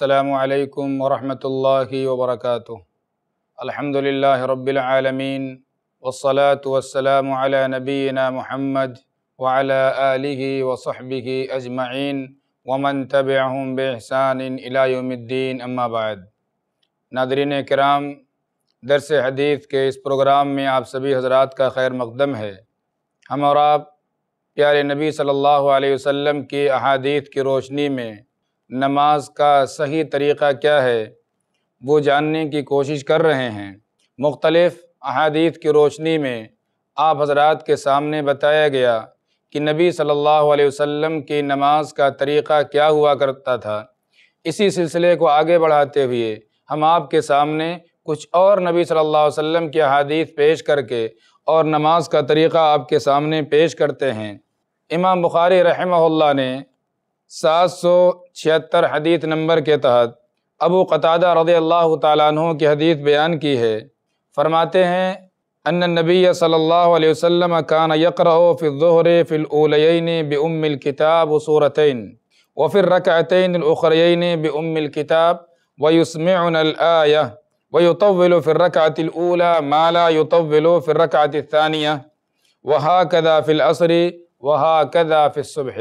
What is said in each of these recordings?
السلام علیکم ورحمۃ اللہ وبرکاتہ الحمد للہ رب والصلاة والسلام علی نبینا محمد وعلى آلہ وصحبہ اجمعین ومن بإحسان احموم یوم الدین اما بعد ناظرین کرام درس حدیث کے اس پروگرام میں آپ سبھی حضرات کا خیر مقدم ہے ہم اور آپ پیارے نبی صلی اللہ علیہ وسلم کی احادیث کی روشنی میں نماز کا صحیح طریقہ کیا ہے وہ جاننے کی کوشش کر رہے ہیں مختلف احادیث کی روشنی میں آپ حضرات کے سامنے بتایا گیا کہ نبی صلی اللہ علیہ وسلم کی نماز کا طریقہ کیا ہوا کرتا تھا اسی سلسلے کو آگے بڑھاتے ہوئے ہم آپ کے سامنے کچھ اور نبی صلی اللہ علیہ وسلم کی احادیث پیش کر کے اور نماز کا طریقہ آپ کے سامنے پیش کرتے ہیں امام بخاری رحمہ اللہ نے سات سو چھہتر حدیث نمبر کے تحت ابو قطادہ رضی اللہ تعالیٰ عنہ کی حدیث بیان کی ہے فرماتے ہیں ان نبی صلی اللہ علیہ وسلم کان فی الظہر فی فليئى بمل ام الکتاب و و فر ركاعت العقريئن ام الکتاب و یسمعن عن اليٰ و يو طول و فرقات الا مالا يوطول و فرق ثانیہ وحاء و عصری وحا کداف صبح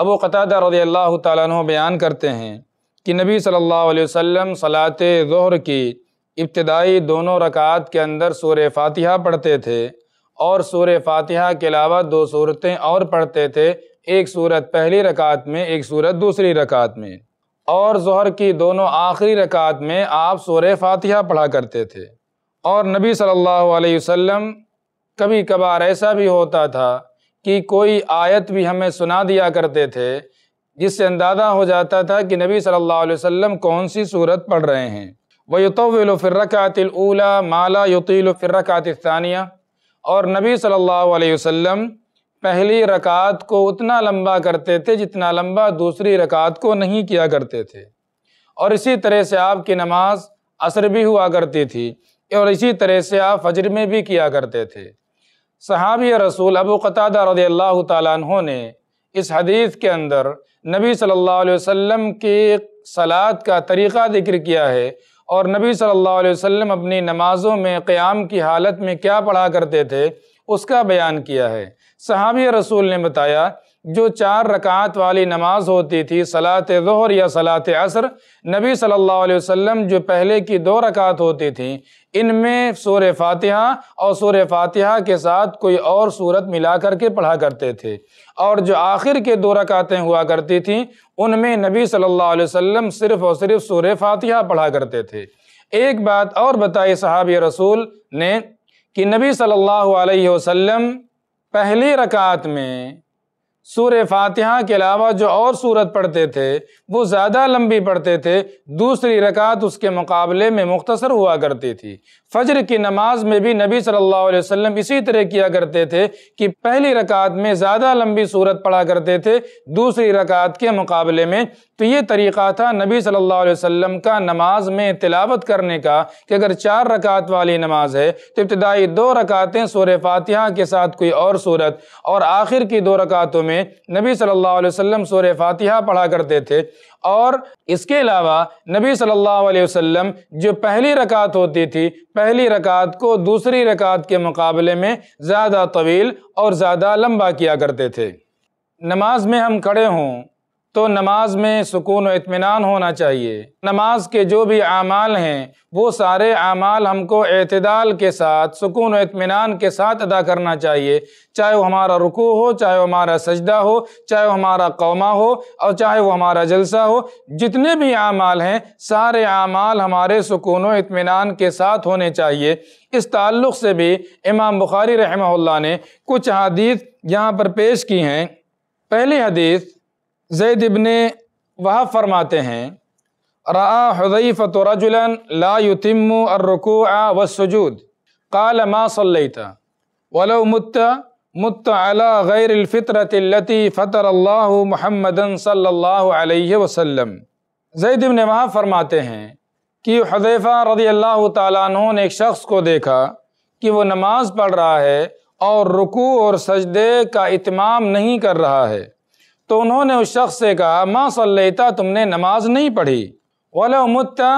ابو قطادہ رضی اللہ تعالیٰ عنہ بیان کرتے ہیں کہ نبی صلی اللہ علیہ وسلم سلم ظہر کی ابتدائی دونوں رکعات کے اندر سور فاتحہ پڑھتے تھے اور سور فاتحہ کے علاوہ دو صورتیں اور پڑھتے تھے ایک صورت پہلی رکعت میں ایک صورت دوسری رکعت میں اور ظہر کی دونوں آخری رکعت میں آپ سور فاتحہ پڑھا کرتے تھے اور نبی صلی اللہ علیہ وسلم کبھی کبھار ایسا بھی ہوتا تھا کی کوئی آیت بھی ہمیں سنا دیا کرتے تھے جس سے اندازہ ہو جاتا تھا کہ نبی صلی اللہ علیہ وسلم کون سی صورت پڑھ رہے ہیں وہ یتول فرقات اللہ مالا و فرقات ثانیہ اور نبی صلی اللہ علیہ وسلم پہلی رکعت کو اتنا لمبا کرتے تھے جتنا لمبا دوسری رکعت کو نہیں کیا کرتے تھے اور اسی طرح سے آپ کی نماز اثر بھی ہوا کرتی تھی اور اسی طرح سے آپ فجر میں بھی کیا کرتے تھے صحابی رسول ابو قطادہ رضی اللہ تعالیٰ عنہ نے اس حدیث کے اندر نبی صلی اللہ علیہ وسلم کی سلاد کا طریقہ ذکر کیا ہے اور نبی صلی اللہ علیہ وسلم اپنی نمازوں میں قیام کی حالت میں کیا پڑھا کرتے تھے اس کا بیان کیا ہے صحابی رسول نے بتایا جو چار رکعت والی نماز ہوتی تھی صلاحت ظہر یا صلاح عصر نبی صلی اللہ علیہ وسلم جو پہلے کی دو رکعت ہوتی تھیں ان میں سور فاتحہ اور سور فاتحہ کے ساتھ کوئی اور صورت ملا کر کے پڑھا کرتے تھے اور جو آخر کے دو رکعتیں ہوا کرتی تھیں ان میں نبی صلی اللہ علیہ وسلم صرف اور صرف سور فاتحہ پڑھا کرتے تھے ایک بات اور بتائی صحابی رسول نے کہ نبی صلی اللہ علیہ وسلم پہلی رکعت میں سور فاتحہ کے علاوہ جو اور پڑھتے تھے وہ زیادہ لمبی پڑھتے تھے دوسری رکعت اس کے مقابلے میں مختصر ہوا کرتی تھی فجر کی نماز میں بھی نبی صلی اللہ علیہ وسلم اسی طرح کیا کرتے تھے کہ پہلی رکعت میں زیادہ لمبی صورت پڑھا کرتے تھے دوسری رکعت کے مقابلے میں تو یہ طریقہ تھا نبی صلی اللہ علیہ وسلم کا نماز میں تلاوت کرنے کا کہ اگر چار رکعت والی نماز ہے تو ابتدائی دو رکعتیں سور فاتحہ کے ساتھ کوئی اور صورت اور آخر کی دو رکعتوں میں نبی صلی اللہ علیہ وسلم سور فاتحہ پڑھا کرتے تھے اور اس کے علاوہ نبی صلی اللہ علیہ وسلم جو پہلی رکعت ہوتی تھی پہلی رکعت کو دوسری رکعت کے مقابلے میں زیادہ طویل اور زیادہ لمبا کیا کرتے تھے نماز میں ہم کھڑے ہوں تو نماز میں سکون و اطمینان ہونا چاہیے نماز کے جو بھی اعمال ہیں وہ سارے اعمال ہم کو اعتدال کے ساتھ سکون و اطمینان کے ساتھ ادا کرنا چاہیے چاہے وہ ہمارا رکوع ہو چاہے وہ ہمارا سجدہ ہو چاہے وہ ہمارا قومہ ہو اور چاہے وہ ہمارا جلسہ ہو جتنے بھی اعمال ہیں سارے اعمال ہمارے سکون و اطمینان کے ساتھ ہونے چاہیے اس تعلق سے بھی امام بخاری رحمہ اللہ نے کچھ حدیث یہاں پر پیش کی ہیں پہلی حدیث زید ابن وہ فرماتے ہیں را حضیف رجلا لا يتم الرکوع والسجود قال ما کالما ولو مت مت على غیر التي فطر اللہ محمد صلی اللہ علیہ وسلم زید ابن وہاں فرماتے ہیں کہ حضیفہ رضی اللہ تعالیٰ عنہ نے ایک شخص کو دیکھا کہ وہ نماز پڑھ رہا ہے اور رکوع اور سجدے کا اتمام نہیں کر رہا ہے تو انہوں نے اس شخص سے کہا ما صلیتا تم نے نماز نہیں پڑھی ولا متا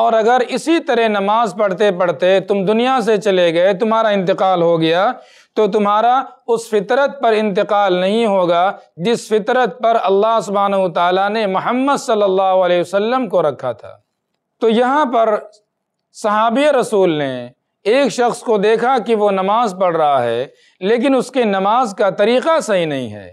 اور اگر اسی طرح نماز پڑھتے پڑھتے تم دنیا سے چلے گئے تمہارا انتقال ہو گیا تو تمہارا اس فطرت پر انتقال نہیں ہوگا جس فطرت پر اللہ سبحانہ و تعالیٰ نے محمد صلی اللہ علیہ وسلم کو رکھا تھا تو یہاں پر صحابی رسول نے ایک شخص کو دیکھا کہ وہ نماز پڑھ رہا ہے لیکن اس کے نماز کا طریقہ صحیح نہیں ہے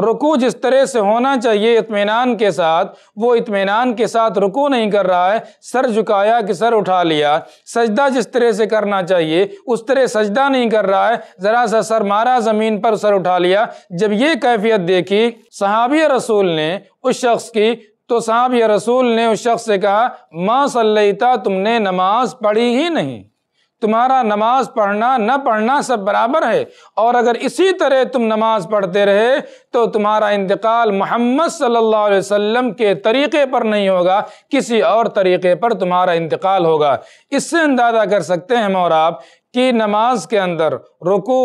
رکو جس طرح سے ہونا چاہیے اطمینان کے ساتھ وہ اطمینان کے ساتھ رکو نہیں کر رہا ہے سر جھکایا کہ سر اٹھا لیا سجدہ جس طرح سے کرنا چاہیے اس طرح سجدہ نہیں کر رہا ہے ذرا سا سر مارا زمین پر سر اٹھا لیا جب یہ کیفیت دیکھی صحابی رسول نے اس شخص کی تو صحابی رسول نے اس شخص سے کہا ما صلیتا تم نے نماز پڑھی ہی نہیں تمہارا نماز پڑھنا نہ پڑھنا سب برابر ہے اور اگر اسی طرح تم نماز پڑھتے رہے تو تمہارا انتقال محمد صلی اللہ علیہ وسلم کے طریقے پر نہیں ہوگا کسی اور طریقے پر تمہارا انتقال ہوگا اس سے اندازہ کر سکتے ہیں آپ کہ نماز کے اندر رکو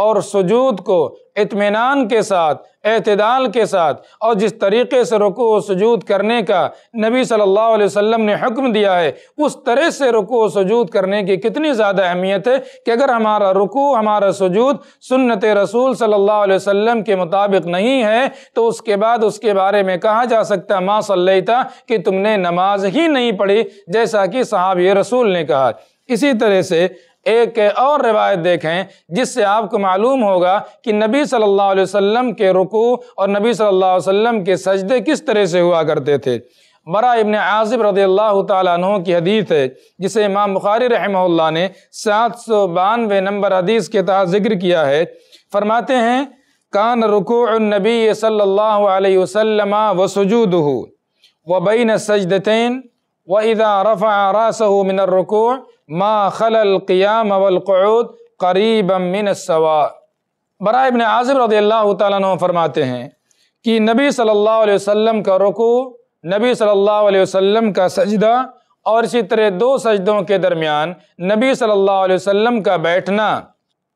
اور سجود کو اطمینان کے ساتھ اعتدال کے ساتھ اور جس طریقے سے رکوع و سجود کرنے کا نبی صلی اللہ علیہ وسلم نے حکم دیا ہے اس طرح سے رکوع و سجود کرنے کی کتنی زیادہ اہمیت ہے کہ اگر ہمارا رکوع ہمارا سجود سنت رسول صلی اللہ علیہ وسلم کے مطابق نہیں ہے تو اس کے بعد اس کے بارے میں کہا جا سکتا ہے ما صلی کہ تم نے نماز ہی نہیں پڑھی جیسا کہ صحابی رسول نے کہا اسی طرح سے ایک اور روایت دیکھیں جس سے آپ کو معلوم ہوگا کہ نبی صلی اللہ علیہ وسلم کے رکوع اور نبی صلی اللہ علیہ وسلم کے سجدے کس طرح سے ہوا کرتے تھے برا ابن عاظب رضی اللہ تعالیٰ عنہ کی حدیث ہے جسے امام بخاری رحمہ اللہ نے سات سو بانوے نمبر حدیث کے تحت ذکر کیا ہے فرماتے ہیں کان رکوع النبی صلی اللہ علیہ و سلم و سجود ہو وبین و ادا رفع راسہ من الرکوع ما خلل قیام والقعود قریب من السوا برائے ابن عاظب رضی اللہ تعالیٰ عنہ فرماتے ہیں کہ نبی صلی اللہ علیہ وسلم کا رکوع نبی صلی اللہ علیہ وسلم کا سجدہ اور اسی طرح دو سجدوں کے درمیان نبی صلی اللہ علیہ وسلم کا بیٹھنا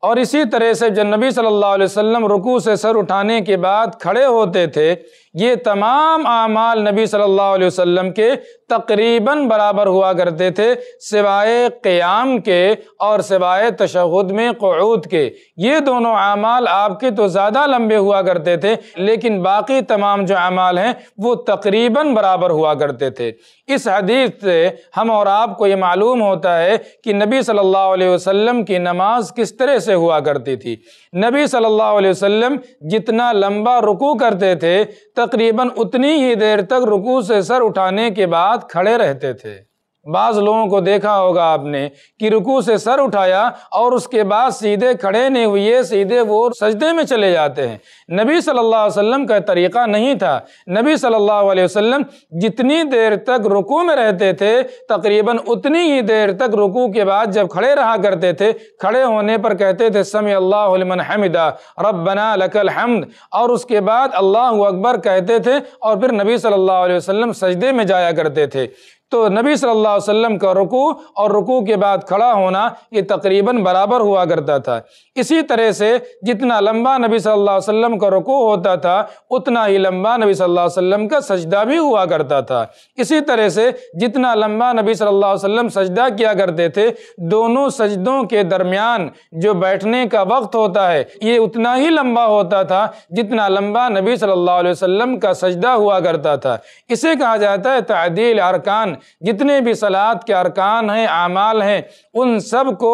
اور اسی طرح سے جب نبی صلی اللہ علیہ وسلم رکوع سے سر اٹھانے کے بعد کھڑے ہوتے تھے یہ تمام اعمال نبی صلی اللہ علیہ وسلم کے تقریباً برابر ہوا کرتے تھے سوائے قیام کے اور سوائے تشہد میں قعود کے یہ دونوں اعمال آپ کے تو زیادہ لمبے ہوا کرتے تھے لیکن باقی تمام جو اعمال ہیں وہ تقریباً برابر ہوا کرتے تھے اس حدیث سے ہم اور آپ کو یہ معلوم ہوتا ہے کہ نبی صلی اللہ علیہ وسلم کی نماز کس طرح سے ہوا کرتی تھی نبی صلی اللہ علیہ وسلم جتنا لمبا رکو کرتے تھے تقریباً اتنی ہی دیر تک رکوع سے سر اٹھانے کے بعد کھڑے رہتے تھے بعض لوگوں کو دیکھا ہوگا آپ نے کہ رکو سے سر اٹھایا اور اس کے بعد سیدھے کھڑے نہیں ہوئے سیدھے وہ سجدے میں چلے جاتے ہیں نبی صلی اللہ علیہ وسلم کا طریقہ نہیں تھا نبی صلی اللہ علیہ وسلم جتنی دیر تک رکو میں رہتے تھے تقریباً اتنی ہی دیر تک رکو کے بعد جب کھڑے رہا کرتے تھے کھڑے ہونے پر کہتے تھے سمی اللہ لمن حمدہ رب لق الحمد اور اس کے بعد اللہ اکبر کہتے تھے اور پھر نبی صلی اللہ علیہ وسلم سجدے میں جایا کرتے تھے تو نبی صلی اللہ علیہ وسلم کا رکوع اور رکوع کے بعد کھڑا ہونا یہ تقریباً برابر ہوا کرتا تھا اسی طرح سے جتنا لمبا نبی صلی اللہ علیہ وسلم کا رکوع ہوتا تھا اتنا ہی لمبا نبی صلی اللہ علیہ وسلم کا سجدہ بھی ہوا کرتا تھا اسی طرح سے جتنا لمبا نبی صلی اللہ علیہ وسلم سجدہ کیا کرتے تھے دونوں سجدوں کے درمیان جو بیٹھنے کا وقت ہوتا ہے یہ اتنا ہی لمبا ہوتا تھا جتنا لمبا نبی صلی اللہ علیہ وسلم کا سجدہ ہوا کرتا تھا اسے کہا جاتا ہے تعدیل ارکان جتنے بھی سلاد کے ارکان ہیں اعمال ہیں ان سب کو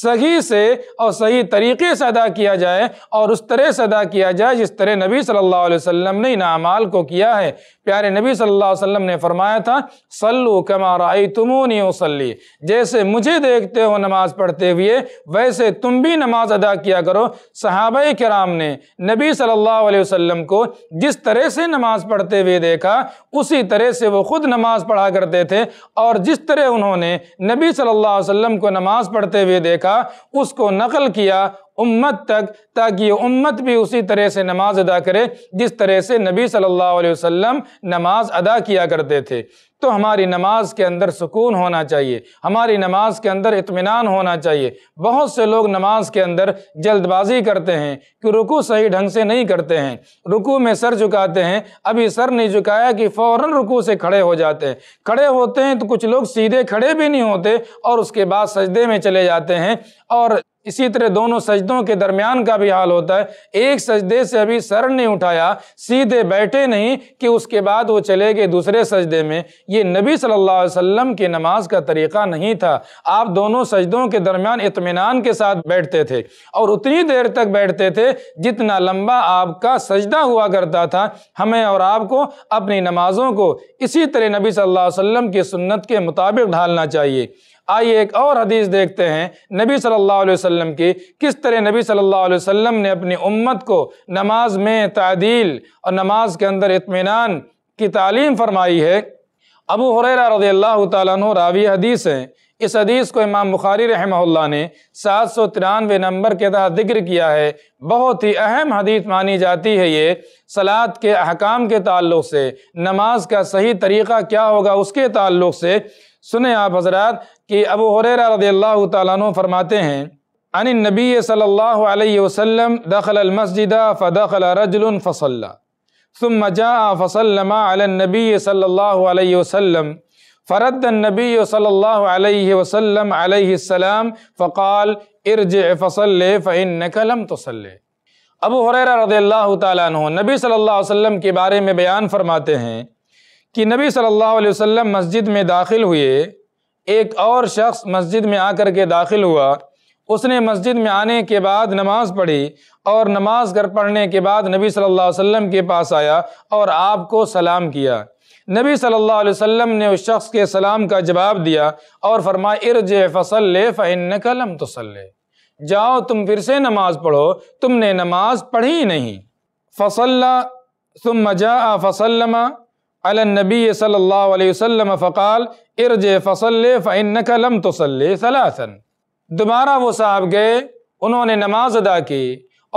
صحیح سے اور صحیح طریقے سے ادا کیا جائے اور اس طرح سے ادا کیا جائے جس طرح نبی صلی اللہ علیہ وسلم نے ان اعمال کو کیا ہے پیارے نبی صلی اللہ علیہ وسلم نے فرمایا تھا سلو رائی تمونی وسلی جیسے مجھے دیکھتے ہو نماز پڑھتے ہوئے ویسے تم بھی نماز ادا کیا کرو صحابہ کرام نے نبی صلی اللہ علیہ وسلم کو جس طرح سے نماز پڑھتے ہوئے دیکھا اسی طرح سے وہ خود نماز پڑھا کرتے تھے اور جس طرح انہوں نے نبی صلی اللہ علیہ وسلم کو نماز پڑھتے ہوئے دیکھا اس کو نقل کیا امت تک تاکہ یہ امت بھی اسی طرح سے نماز ادا کرے جس طرح سے نبی صلی اللہ علیہ وسلم نماز ادا کیا کرتے تھے تو ہماری نماز کے اندر سکون ہونا چاہیے ہماری نماز کے اندر اطمینان ہونا چاہیے بہت سے لوگ نماز کے اندر جلد بازی کرتے ہیں کہ رکو صحیح ڈھنگ سے نہیں کرتے ہیں رکو میں سر جھکاتے ہیں ابھی سر نہیں جھکایا کہ فوراً رکو سے کھڑے ہو جاتے ہیں کھڑے ہوتے ہیں تو کچھ لوگ سیدھے کھڑے بھی نہیں ہوتے اور اس کے بعد سجدے میں چلے جاتے ہیں اور اسی طرح دونوں سجدوں کے درمیان کا بھی حال ہوتا ہے ایک سجدے سے ابھی سر نہیں اٹھایا سیدھے بیٹھے نہیں کہ اس کے بعد وہ چلے گئے دوسرے سجدے میں یہ نبی صلی اللہ علیہ وسلم کی نماز کا طریقہ نہیں تھا آپ دونوں سجدوں کے درمیان اطمینان کے ساتھ بیٹھتے تھے اور اتنی دیر تک بیٹھتے تھے جتنا لمبا آپ کا سجدہ ہوا کرتا تھا ہمیں اور آپ کو اپنی نمازوں کو اسی طرح نبی صلی اللہ علیہ وسلم کی سنت کے مطابق ڈھالنا چاہیے آئیے ایک اور حدیث دیکھتے ہیں نبی صلی اللہ علیہ وسلم کی کس طرح نبی صلی اللہ علیہ وسلم نے اپنی امت کو نماز میں تعدیل اور نماز کے اندر اطمینان کی تعلیم فرمائی ہے ابو حریرہ رضی اللہ تعالیٰ عنہ راوی حدیث ہیں اس حدیث کو امام بخاری رحمہ اللہ نے سات سو ترانوے نمبر کے تحت ذکر کیا ہے بہت ہی اہم حدیث مانی جاتی ہے یہ سلاد کے احکام کے تعلق سے نماز کا صحیح طریقہ کیا ہوگا اس کے تعلق سے سنیں آپ حضرات کہ ابو حریرہ رضی اللہ تعالیٰ عنہ فرماتے ہیں ان نبی صلی اللہ علیہ وسلم دخل المسجد فدخل رجل فصلہ ثم جاء فسلم على النبي صلى الله عليه وسلم فرد النبي صلى الله عليه وسلم عليه السلام فقال ارجع فصل فإنك لم تصل ابو حریرہ رضی اللہ تعالیٰ عنہ نبی صلی اللہ علیہ وسلم کے بارے میں بیان فرماتے ہیں کہ نبی صلی اللہ علیہ وسلم مسجد میں داخل ہوئے ایک اور شخص مسجد میں آ کر کے داخل ہوا اس نے مسجد میں آنے کے بعد نماز پڑھی اور نماز گھر پڑھنے کے بعد نبی صلی اللہ علیہ وسلم کے پاس آیا اور آپ کو سلام کیا نبی صلی اللہ علیہ وسلم نے اس شخص کے سلام کا جواب دیا اور ارج فصل فرمائے جاؤ تم پھر سے نماز پڑھو تم نے نماز پڑھی نہیں فصل النبی صلی اللہ علیہ وسلم فقال ارج فصل فعن کلم تو دوبارہ وہ صاحب گئے انہوں نے نماز ادا کی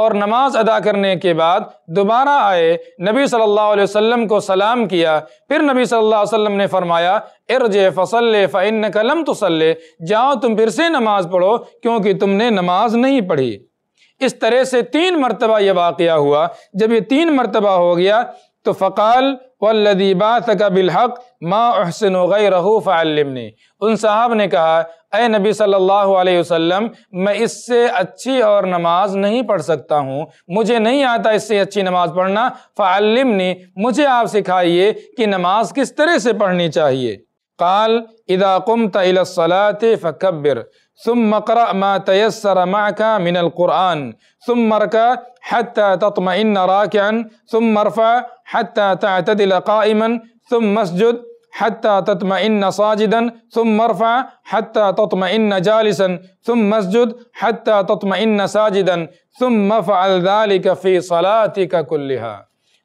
اور نماز ادا کرنے کے بعد دوبارہ آئے نبی صلی اللہ علیہ وسلم کو سلام کیا پھر نبی صلی اللہ علیہ وسلم نے فرمایا ارج فصل جاؤ تم پھر سے نماز پڑھو کیونکہ تم نے نماز نہیں پڑھی اس طرح سے تین مرتبہ یہ واقعہ ہوا جب یہ تین مرتبہ ہو گیا تو فقال و لدیبات کا بالحق ما احسن غیر رحو نے ان صاحب نے کہا اے نبی صلی اللہ علیہ وسلم میں اس سے اچھی اور نماز نہیں پڑھ سکتا ہوں مجھے نہیں آتا اس سے اچھی نماز پڑھنا فعلمنی مجھے آپ سکھائیے کہ نماز کس طرح سے پڑھنی چاہیے قال اذا قمت الى الصلاة فكبر ثم اقرأ ما تيسر معك من القرآن ثم اركع حتى تطمئن راكعا ثم ارفع حتى تعتدل قائما ثم اسجد حتی تطمئن ساجدا ثم مرفع حتی تطمئن جالسا ثم مسجد حتی تطمئن ساجدا ثم مفعل ذالک فی صلاتک کلها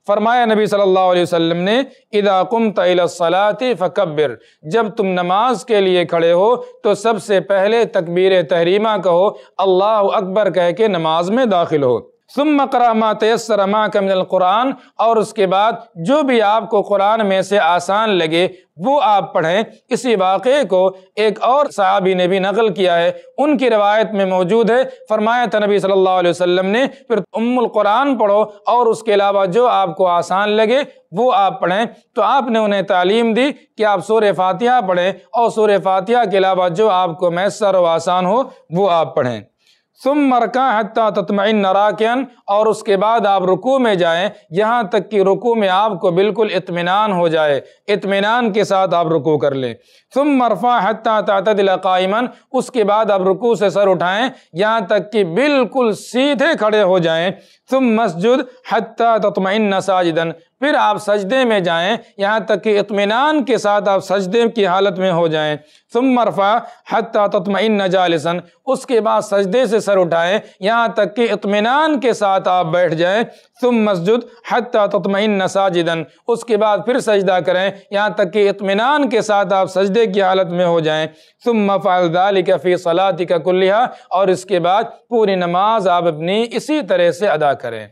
فرمایا نبی صلی اللہ علیہ وسلم نے اذا قمت الى الصلاة فکبر جب تم نماز کے لئے کھڑے ہو تو سب سے پہلے تکبیر تحریمہ کہو اللہ اکبر کہہ کے نماز میں داخل ہو ثم سم تیسر ما من القرآن اور اس کے بعد جو بھی آپ کو قرآن میں سے آسان لگے وہ آپ پڑھیں اسی واقعے کو ایک اور صحابی نے بھی نقل کیا ہے ان کی روایت میں موجود ہے فرمایا تھا نبی صلی اللہ علیہ وسلم نے پھر ام القرآن پڑھو اور اس کے علاوہ جو آپ کو آسان لگے وہ آپ پڑھیں تو آپ نے انہیں تعلیم دی کہ آپ سور فاتحہ پڑھیں اور سور فاتحہ کے علاوہ جو آپ کو میسر و آسان ہو وہ آپ پڑھیں ثم مرک حتیٰ نراکین اور اس کے بعد آپ رکو میں جائیں یہاں تک کہ رکو میں آپ کو بالکل اطمینان ہو جائے اطمینان کے ساتھ آپ رکو کر ثم مرفا مرفع تعتدل قائمن اس کے بعد آپ رکو سے سر اٹھائیں یہاں تک کہ بالکل سیدھے کھڑے ہو جائیں ثم مسجد حتیٰ تطمئن نساجدن پھر آپ سجدے میں جائیں یہاں تک کہ اطمینان کے ساتھ آپ سجدے کی حالت میں ہو جائیں ثم مرفع حطا تطمئن نجالسن اس کے بعد سجدے سے سر اٹھائیں یہاں تک کہ اطمینان کے ساتھ آپ بیٹھ جائیں ثم مسجد تطمئن نساجدن اس کے بعد پھر سجدہ کریں یہاں تک کہ اطمینان کے ساتھ آپ سجدے کی حالت میں ہو جائیں ثم فعل ذالک فی صلاتک کلیہ اور اس کے بعد پوری نماز آپ اپنی اسی طرح سے ادا کریں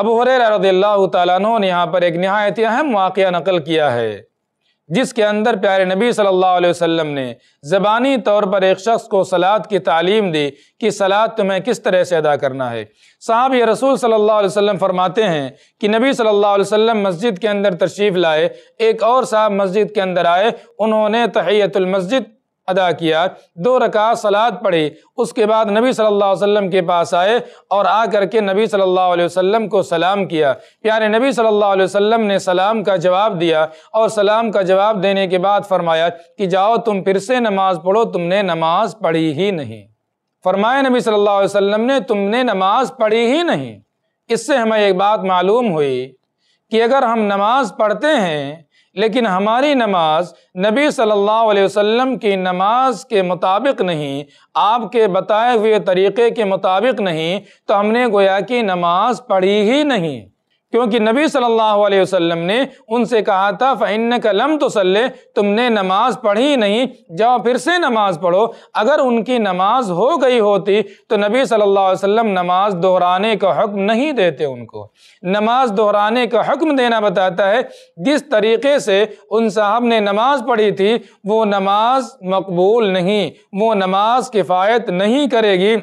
ابو رضی اللہ تعالیٰ نے یہاں پر ایک نہایت اہم واقعہ نقل کیا ہے جس کے اندر پیارے نبی صلی اللہ علیہ وسلم نے زبانی طور پر ایک شخص کو سلاد کی تعلیم دی کہ سلاد تمہیں کس طرح سے ادا کرنا ہے صاحب یہ رسول صلی اللہ علیہ وسلم فرماتے ہیں کہ نبی صلی اللہ علیہ وسلم مسجد کے اندر تشریف لائے ایک اور صاحب مسجد کے اندر آئے انہوں نے تحیت المسجد ادا کیا دو رکعت سلاد پڑھی اس کے بعد نبی صلی اللہ علیہ وسلم کے پاس آئے اور آ کر کے نبی صلی اللہ علیہ وسلم کو سلام کیا پیارے یعنی نبی صلی اللہ علیہ وسلم نے سلام کا جواب دیا اور سلام کا جواب دینے کے بعد فرمایا کہ جاؤ تم پھر سے نماز پڑھو تم نے نماز پڑھی ہی نہیں فرمایا نبی صلی اللہ علیہ وسلم نے تم نے نماز پڑھی ہی نہیں اس سے ہمیں ایک بات معلوم ہوئی کہ اگر ہم نماز پڑھتے ہیں لیکن ہماری نماز نبی صلی اللہ علیہ وسلم کی نماز کے مطابق نہیں آپ کے بتائے ہوئے طریقے کے مطابق نہیں تو ہم نے گویا کہ نماز پڑھی ہی نہیں کیونکہ نبی صلی اللہ علیہ وسلم نے ان سے کہا تھا فعن لَمْ تُسَلِّ تم نے نماز پڑھی نہیں جاؤ پھر سے نماز پڑھو اگر ان کی نماز ہو گئی ہوتی تو نبی صلی اللہ علیہ وسلم نماز دہرانے کا حکم نہیں دیتے ان کو نماز دہرانے کا حکم دینا بتاتا ہے جس طریقے سے ان صاحب نے نماز پڑھی تھی وہ نماز مقبول نہیں وہ نماز کفایت نہیں کرے گی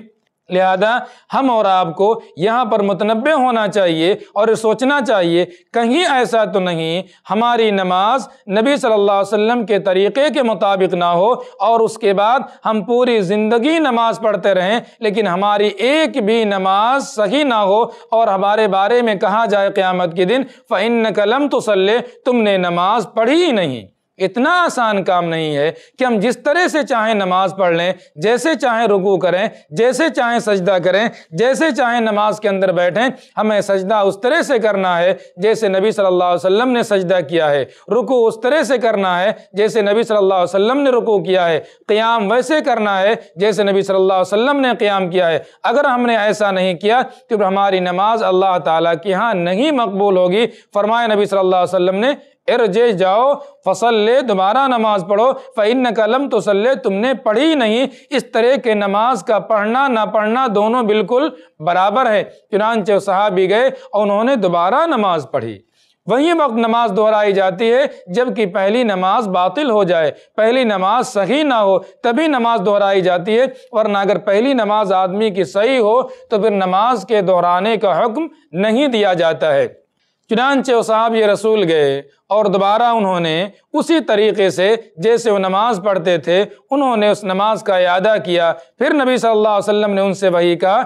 لہذا ہم اور آپ کو یہاں پر متنبع ہونا چاہیے اور یہ سوچنا چاہیے کہیں ایسا تو نہیں ہماری نماز نبی صلی اللہ علیہ وسلم کے طریقے کے مطابق نہ ہو اور اس کے بعد ہم پوری زندگی نماز پڑھتے رہیں لیکن ہماری ایک بھی نماز صحیح نہ ہو اور ہمارے بارے میں کہا جائے قیامت کے دن فعن قلم تو تم نے نماز پڑھی نہیں اتنا آسان کام نہیں ہے کہ ہم جس طرح سے چاہیں نماز پڑھ لیں جیسے چاہیں رکو کریں جیسے چاہیں سجدہ کریں جیسے چاہیں نماز کے اندر بیٹھیں ہمیں سجدہ اس طرح سے کرنا ہے جیسے نبی صلی اللہ علیہ وسلم نے سجدہ کیا ہے رکو اس طرح سے کرنا ہے جیسے نبی صلی اللہ علیہ وسلم نے رکو کیا ہے قیام ویسے کرنا ہے جیسے نبی صلی اللہ علیہ وسلم نے قیام کیا ہے اگر ہم نے ایسا نہیں کیا تو ہماری نماز اللہ تعالیٰ کے ہاں نہیں مقبول ہوگی فرمائے نبی صلی اللہ علیہ وسلم نے ارجے جاؤ فصل لے دوبارہ نماز پڑھو فعن قلم سلے تم نے پڑھی نہیں اس طرح کے نماز کا پڑھنا نہ پڑھنا دونوں بالکل برابر ہے چنانچہ صحابی گئے اور انہوں نے دوبارہ نماز پڑھی وہی وقت نماز دہرائی جاتی ہے جب کہ پہلی نماز باطل ہو جائے پہلی نماز صحیح نہ ہو تبھی نماز دہرائی جاتی ہے ورنہ اگر پہلی نماز آدمی کی صحیح ہو تو پھر نماز کے دہرانے کا حکم نہیں دیا جاتا ہے چنانچہ وہ صاحب یہ رسول گئے اور دوبارہ انہوں نے اسی طریقے سے جیسے وہ نماز پڑھتے تھے انہوں نے اس نماز کا اعادہ کیا پھر نبی صلی اللہ علیہ وسلم نے ان سے وہی کہا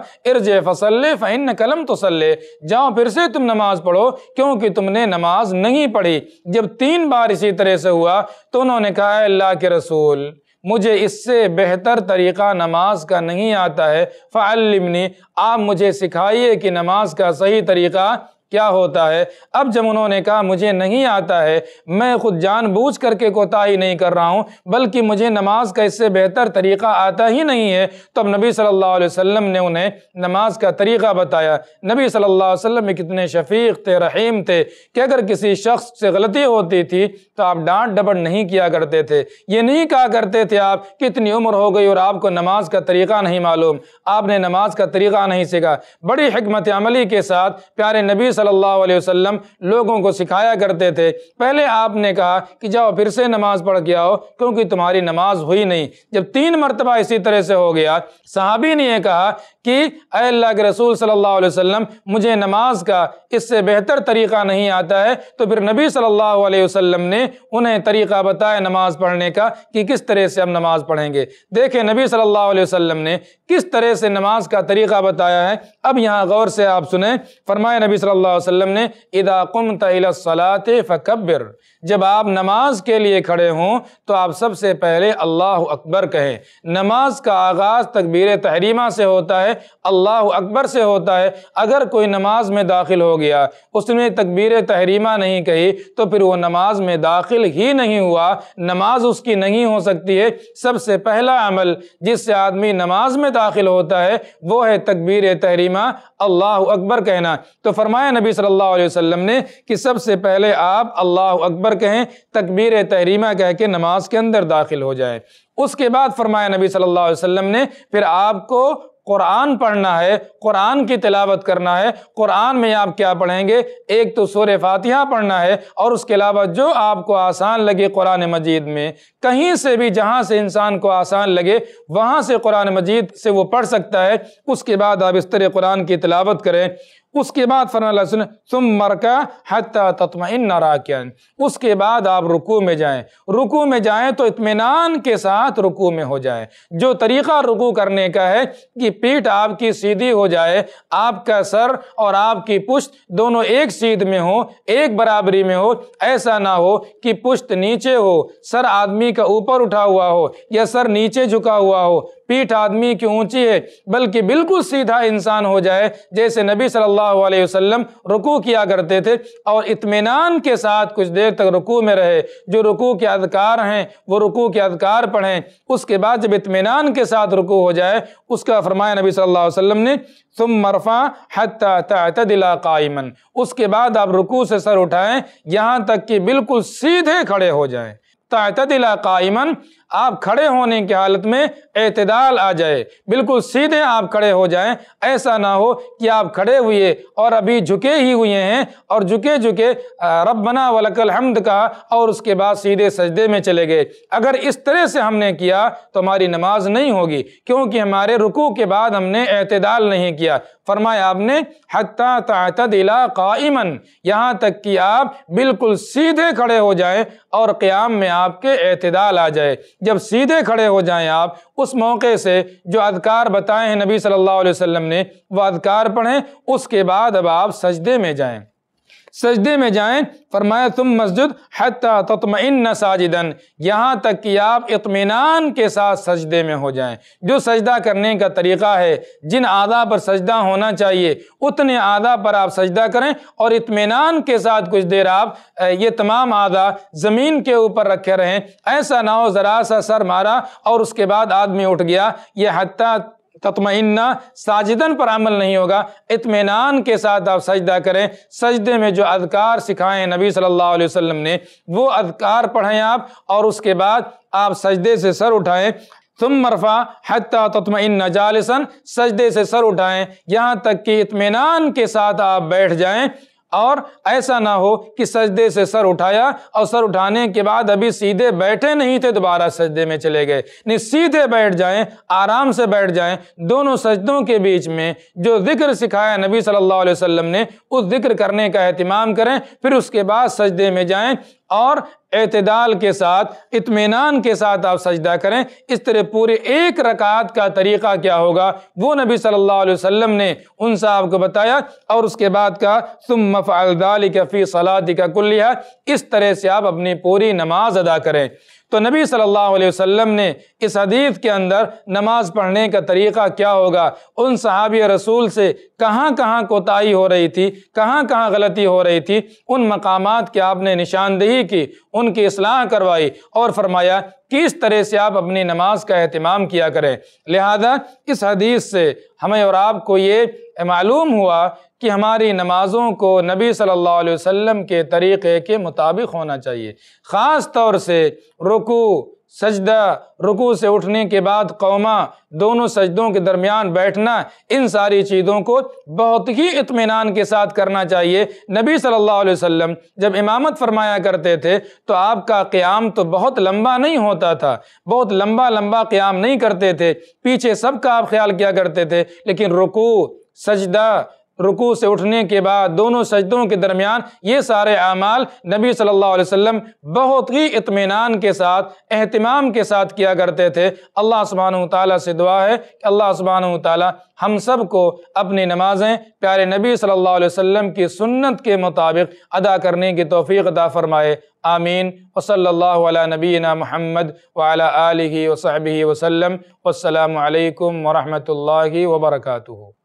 قلم تسلے جاؤ پھر سے تم نماز پڑھو کیونکہ تم نے نماز نہیں پڑھی جب تین بار اسی طرح سے ہوا تو انہوں نے کہا اللہ کے رسول مجھے اس سے بہتر طریقہ نماز کا نہیں آتا ہے فعلمنی آپ مجھے سکھائیے کہ نماز کا صحیح طریقہ کیا ہوتا ہے اب جب انہوں نے کہا مجھے نہیں آتا ہے میں خود جان بوجھ کر کے کوتاہی نہیں کر رہا ہوں بلکہ مجھے نماز کا اس سے بہتر طریقہ آتا ہی نہیں ہے تو اب نبی صلی اللہ علیہ وسلم نے انہیں نماز کا طریقہ بتایا نبی صلی اللہ علیہ وسلم کتنے شفیق تھے رحیم تھے کہ اگر کسی شخص سے غلطی ہوتی تھی تو آپ ڈانٹ ڈبڑ نہیں کیا کرتے تھے یہ نہیں کہا کرتے تھے آپ کتنی عمر ہو گئی اور آپ کو نماز کا طریقہ نہیں معلوم آپ نے نماز کا طریقہ نہیں سیکھا بڑی حکمت عملی کے ساتھ پیارے نبی صلی اللہ علیہ وسلم لوگوں کو سکھایا کرتے تھے پہلے آپ نے کہا کہ جاؤ پھر سے نماز پڑھ کے آؤ کیونکہ تمہاری نماز ہوئی نہیں جب تین مرتبہ اسی طرح سے ہو گیا صحابی نے یہ کہا کہ اے اللہ کے رسول صلی اللہ علیہ وسلم مجھے نماز کا اس سے بہتر طریقہ نہیں آتا ہے تو پھر نبی صلی اللہ علیہ وسلم نے انہیں طریقہ بتایا نماز پڑھنے کا کہ کس طرح سے ہم نماز پڑھیں گے دیکھیں نبی صلی اللہ علیہ وسلم نے کس طرح سے نماز کا طریقہ بتایا ہے اب یہاں غور سے آپ سنیں فرمائے نبی صلی اللہ اللہ علیہ وسلم نے اداقم تہ صلاحت فکبر جب آپ نماز کے لیے کھڑے ہوں تو آپ سب سے پہلے اللہ اکبر کہیں نماز کا آغاز تکبیر تحریمہ سے ہوتا ہے اللہ اکبر سے ہوتا ہے اگر کوئی نماز میں داخل ہو گیا اس نے تکبیر تحریمہ نہیں کہی تو پھر وہ نماز میں داخل ہی نہیں ہوا نماز اس کی نہیں ہو سکتی ہے سب سے پہلا عمل جس سے آدمی نماز میں داخل ہوتا ہے وہ ہے تکبیر تحریمہ اللہ اکبر کہنا تو فرمایا نبی صلی اللہ علیہ وسلم نے کہ سب سے پہلے آپ اللہ اکبر کہیں تکبیر تحریمہ کہہ کے نماز کے اندر داخل ہو جائیں اس کے بعد فرمایا نبی صلی اللہ علیہ وسلم نے پھر آپ کو قرآن پڑھنا ہے قرآن کی تلاوت کرنا ہے قرآن میں آپ کیا پڑھیں گے ایک تو سور فاتحہ پڑھنا ہے اور اس کے علاوہ جو آپ کو آسان لگے قرآن مجید میں کہیں سے بھی جہاں سے انسان کو آسان لگے وہاں سے قرآن مجید سے وہ پڑھ سکتا ہے اس کے بعد آپ اس طرح قرآن کی تلاوت کریں اس کے بعد اللہ وسلم اس کے بعد آپ رکوع میں جائیں رکوع میں جائیں تو اطمینان کے ساتھ رکوع میں ہو جائیں جو طریقہ رکوع کرنے کا ہے کہ پیٹ آپ کی سیدھی ہو جائے آپ کا سر اور آپ کی پشت دونوں ایک سیدھ میں ہو ایک برابری میں ہو ایسا نہ ہو کہ پشت نیچے ہو سر آدمی کا اوپر اٹھا ہوا ہو یا سر نیچے جھکا ہوا ہو پیٹ آدمی کی اونچی ہے بلکہ بالکل سیدھا انسان ہو جائے جیسے نبی صلی اللہ علیہ وسلم رکوع کیا کرتے تھے اور اطمینان کے ساتھ کچھ دیر تک رکوع میں رہے جو رکوع کے اذکار ہیں وہ رکوع کے اذکار پڑھیں اس کے بعد جب اطمینان کے ساتھ رکوع ہو جائے اس کا فرمایا نبی صلی اللہ علیہ وسلم نے تم مرفا حتعت قائمن اس کے بعد آپ رکوع سے سر اٹھائیں یہاں تک کہ بالکل سیدھے کھڑے ہو جائیں تعتدل قائمن آپ کھڑے ہونے کے حالت میں اعتدال آ جائے بالکل سیدھے آپ کھڑے ہو جائیں ایسا نہ ہو کہ آپ کھڑے ہوئے اور ابھی جھکے ہی ہوئے ہیں اور جھکے جھکے ربنا ولک الحمد کا اور اس کے بعد سیدھے سجدے میں چلے گئے اگر اس طرح سے ہم نے کیا تو ہماری نماز نہیں ہوگی کیونکہ ہمارے رکوع کے بعد ہم نے اعتدال نہیں کیا فرمایا آپ نے حتیٰ تعتد قائمن یہاں تک کہ آپ بالکل سیدھے کھڑے ہو جائیں اور قیام میں آپ کے اعتدال آ جائے جب سیدھے کھڑے ہو جائیں آپ اس موقع سے جو اذکار بتائیں ہیں نبی صلی اللہ علیہ وسلم نے وہ اذکار پڑھیں اس کے بعد اب آپ سجدے میں جائیں سجدے میں جائیں فرمایا تم مسجد تطمئن ساجدن یہاں تک کہ آپ اطمینان کے ساتھ سجدے میں ہو جائیں جو سجدہ کرنے کا طریقہ ہے جن آدھا پر سجدہ ہونا چاہیے اتنے آدھا پر آپ سجدہ کریں اور اطمینان کے ساتھ کچھ دیر آپ یہ تمام آدھا زمین کے اوپر رکھے رہیں ایسا نہ ہو ذرا سا سر مارا اور اس کے بعد آدمی اٹھ گیا یہ حتیٰ تطمئنہ ساجدن پر عمل نہیں ہوگا اطمینان کے ساتھ آپ سجدہ کریں سجدے میں جو اذکار سکھائیں نبی صلی اللہ علیہ وسلم نے وہ اذکار پڑھیں آپ اور اس کے بعد آپ سجدے سے سر اٹھائیں ثم رفع حتی تطمئن جالسا سجدے سے سر اٹھائیں یہاں تک کہ اطمینان کے ساتھ آپ بیٹھ جائیں اور ایسا نہ ہو کہ سجدے سے سر اٹھایا اور سر اٹھانے کے بعد ابھی سیدھے بیٹھے نہیں تھے دوبارہ سجدے میں چلے گئے نہیں یعنی سیدھے بیٹھ جائیں آرام سے بیٹھ جائیں دونوں سجدوں کے بیچ میں جو ذکر سکھایا نبی صلی اللہ علیہ وسلم نے اس ذکر کرنے کا اہتمام کریں پھر اس کے بعد سجدے میں جائیں اور اعتدال کے ساتھ اطمینان کے ساتھ آپ سجدہ کریں اس طرح پورے ایک رکعت کا طریقہ کیا ہوگا وہ نبی صلی اللہ علیہ وسلم نے ان صاحب کو بتایا اور اس کے بعد کا تم کفی فی کا کلیہ اس طرح سے آپ اپنی پوری نماز ادا کریں تو نبی صلی اللہ علیہ وسلم نے اس حدیث کے اندر نماز پڑھنے کا طریقہ کیا ہوگا ان صحابی رسول سے کہاں کہاں کوتاہی ہو رہی تھی کہاں کہاں غلطی ہو رہی تھی ان مقامات کے آپ نے نشاندہی کی ان کی اصلاح کروائی اور فرمایا کس طرح سے آپ اپنی نماز کا اہتمام کیا کریں لہذا اس حدیث سے ہمیں اور آپ کو یہ معلوم ہوا کہ ہماری نمازوں کو نبی صلی اللہ علیہ وسلم کے طریقے کے مطابق ہونا چاہیے خاص طور سے رکو سجدہ رکو سے اٹھنے کے بعد قومہ دونوں سجدوں کے درمیان بیٹھنا ان ساری چیزوں کو بہت ہی اطمینان کے ساتھ کرنا چاہیے نبی صلی اللہ علیہ وسلم جب امامت فرمایا کرتے تھے تو آپ کا قیام تو بہت لمبا نہیں ہوتا تھا بہت لمبا لمبا قیام نہیں کرتے تھے پیچھے سب کا آپ خیال کیا کرتے تھے لیکن رکو سجدہ رکوع سے اٹھنے کے بعد دونوں سجدوں کے درمیان یہ سارے اعمال نبی صلی اللہ علیہ وسلم بہت ہی اطمینان کے ساتھ اہتمام کے ساتھ کیا کرتے تھے اللہ سبحانہ و تعالیٰ سے دعا ہے کہ اللہ سبحانہ تعالیٰ ہم سب کو اپنی نمازیں پیارے نبی صلی اللہ علیہ وسلم کی سنت کے مطابق ادا کرنے کی توفیق ادا فرمائے آمین و صلی اللہ علیہ نبینا محمد وعلیٰ علیہ وصحبہ وسلم والسلام علیکم ورحمۃ اللہ وبرکاتہ